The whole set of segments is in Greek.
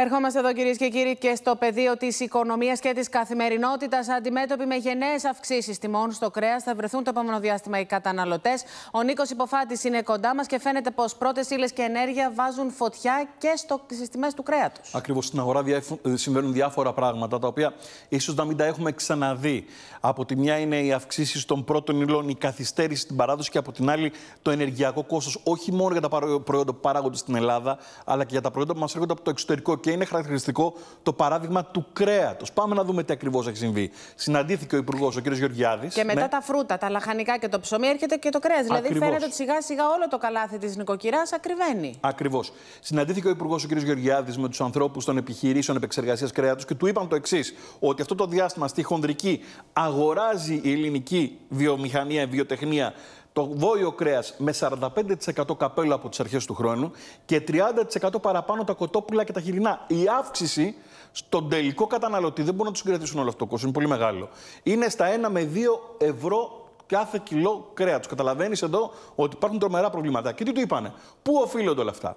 Ερχόμαστε εδώ κυρίες και κύριοι και στο πεδίο της οικονομίας και της καθημερινότητας. Αντιμέτωποι με γενναίες αυξήσεις τιμών στο κρέας θα βρεθούν το επόμενο διάστημα οι καταναλωτές. Ο Νίκος Υποφάτη είναι κοντά μας και φαίνεται πως πρώτες ύλες και ενέργεια βάζουν φωτιά και στο... στις τιμές του κρέατος. Ακριβώς στην αγορά ε, συμβαίνουν διάφορα πράγματα τα οποία ίσως να μην τα έχουμε ξαναδεί. Από τη μια είναι οι αυξήσεις των πρώτων υλών, η καθυστέρηση στην παράδοση και από την άλλη το ενεργειακό κόστος όχι μόνο για τα προϊόντα που παράγονται στην Ελλάδα αλλά και για τα προϊόντα που μας έρχονται από το εξωτερικό και είναι χαρακτηριστικό το παράδειγμα του κρέατος. Πάμε να δούμε τι ακριβώς έχει συμβεί. Συναντήθηκε ο Υπουργός, ο κ. Γεωργιάδης. Και μετά ναι. τα φρούτα, τα λαχανικά και το ψωμί έρχεται και το κρέας. Δηλαδή φαίνεται ότι σιγά σιγά όλο το καλάθι της νοικοκυράς ακριβένει. Ακριβώς. Συναντήθηκε ο Υπουργός, ο κ. Γεωργιάδης, με τους ανθρώπους των επιχειρήσεων επεξεργασίας κρέατος και του είπαν το εξής, ότι αυτό το διάστημα στη χονδρική αγοράζει η ελληνική βιομηχανία, βιοτεχνία το βόλιο κρέας με 45% καπέλο από τις αρχές του χρόνου και 30% παραπάνω τα κοτόπουλα και τα χοιρινά. Η αύξηση στον τελικό καταναλωτή, δεν μπορούν να τους συγκρατήσουν όλο αυτό το κόστος, είναι πολύ μεγάλο. Είναι στα 1 με 2 ευρώ κάθε κιλό κρέας. Τους καταλαβαίνεις εδώ ότι υπάρχουν τρομερά προβλήματα. Και τι του είπανε, Πού οφείλονται όλα αυτά.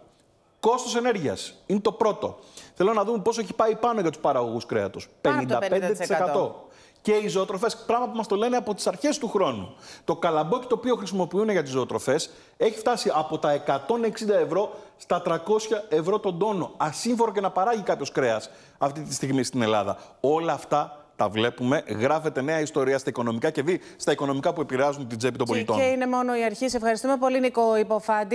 Κόστο ενέργειας είναι το πρώτο. Θέλω να δούμε πόσο έχει πάει πάνω για τους παραγωγούς κρέατος. 55% και οι ζωοτροφές, πράγμα που μας το λένε από τις αρχές του χρόνου. Το καλαμπόκι το οποίο χρησιμοποιούν για τις ζωοτροφές έχει φτάσει από τα 160 ευρώ στα 300 ευρώ τον τόνο. Ασύμφορο και να παράγει κάποιος κρέας αυτή τη στιγμή στην Ελλάδα. Όλα αυτά τα βλέπουμε. Γράφεται νέα ιστορία στα οικονομικά και δει στα οικονομικά που επηρεάζουν την τσέπη των πολιτών. Και είναι μόνο η αρχή. Σε ευχαριστούμε πολύ, Νικό Υποφάντη.